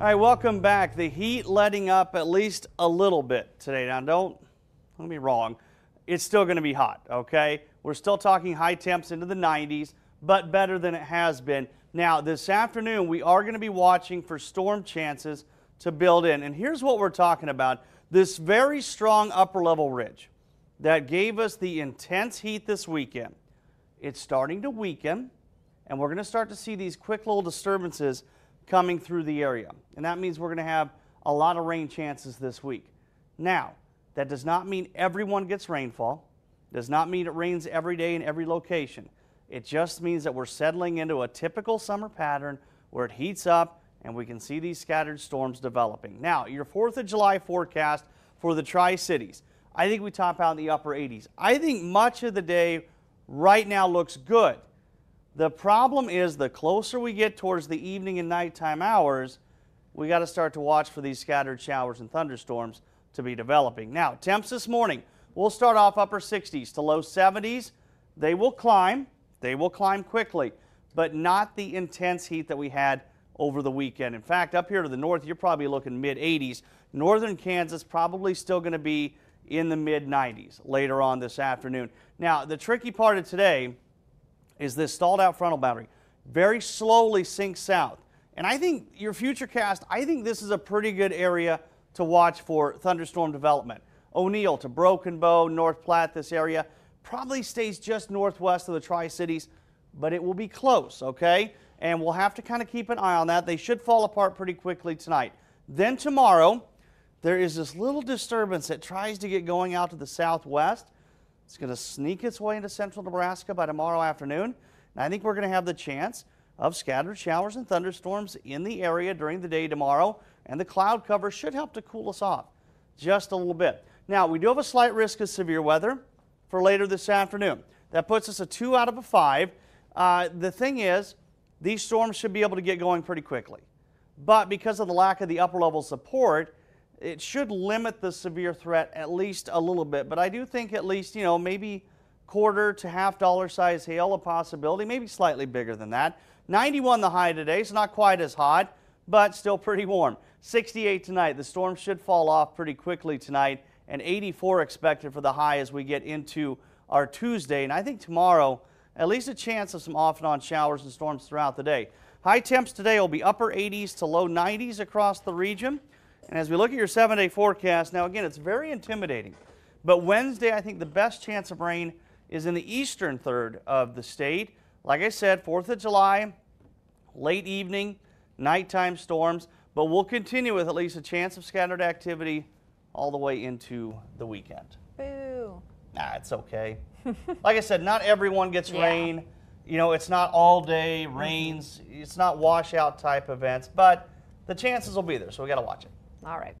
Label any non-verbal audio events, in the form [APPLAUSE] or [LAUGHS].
All right, welcome back. The heat letting up at least a little bit today. Now, don't, don't be wrong. It's still going to be hot, okay? We're still talking high temps into the 90s, but better than it has been. Now, this afternoon, we are going to be watching for storm chances to build in. And here's what we're talking about. This very strong upper level ridge that gave us the intense heat this weekend. It's starting to weaken, and we're going to start to see these quick little disturbances coming through the area. And that means we're going to have a lot of rain chances this week. Now, that does not mean everyone gets rainfall. Does not mean it rains every day in every location. It just means that we're settling into a typical summer pattern where it heats up and we can see these scattered storms developing. Now, your 4th of July forecast for the Tri-Cities. I think we top out in the upper 80s. I think much of the day right now looks good. The problem is the closer we get towards the evening and nighttime hours, we got to start to watch for these scattered showers and thunderstorms to be developing. Now, temps this morning, we'll start off upper 60s to low 70s. They will climb. They will climb quickly, but not the intense heat that we had over the weekend. In fact, up here to the north, you're probably looking mid 80s. Northern Kansas probably still going to be in the mid 90s later on this afternoon. Now, the tricky part of today is this stalled out frontal boundary. Very slowly sinks south. And I think your future cast, I think this is a pretty good area to watch for thunderstorm development. O'Neill to Broken Bow, North Platte, this area probably stays just northwest of the Tri Cities, but it will be close, okay? And we'll have to kind of keep an eye on that. They should fall apart pretty quickly tonight. Then tomorrow, there is this little disturbance that tries to get going out to the southwest. It's going to sneak its way into central Nebraska by tomorrow afternoon. And I think we're going to have the chance of scattered showers and thunderstorms in the area during the day tomorrow. And the cloud cover should help to cool us off just a little bit. Now, we do have a slight risk of severe weather for later this afternoon. That puts us a two out of a five. Uh, the thing is, these storms should be able to get going pretty quickly. But because of the lack of the upper level support, it should limit the severe threat at least a little bit. But I do think at least, you know, maybe quarter to half dollar size hail a possibility, maybe slightly bigger than that. 91 the high today, so not quite as hot, but still pretty warm. 68 tonight. The storm should fall off pretty quickly tonight, and 84 expected for the high as we get into our Tuesday. And I think tomorrow, at least a chance of some off and on showers and storms throughout the day. High temps today will be upper 80s to low 90s across the region. And as we look at your seven day forecast, now again, it's very intimidating. But Wednesday, I think the best chance of rain is in the eastern third of the state. Like I said, 4th of July, late evening, nighttime storms, but we'll continue with at least a chance of scattered activity all the way into the weekend. Boo. Nah, it's okay. [LAUGHS] like I said, not everyone gets yeah. rain. You know, it's not all day mm-hmm. rains. It's not washout type events, but the chances will be there, so we got to watch it. All right.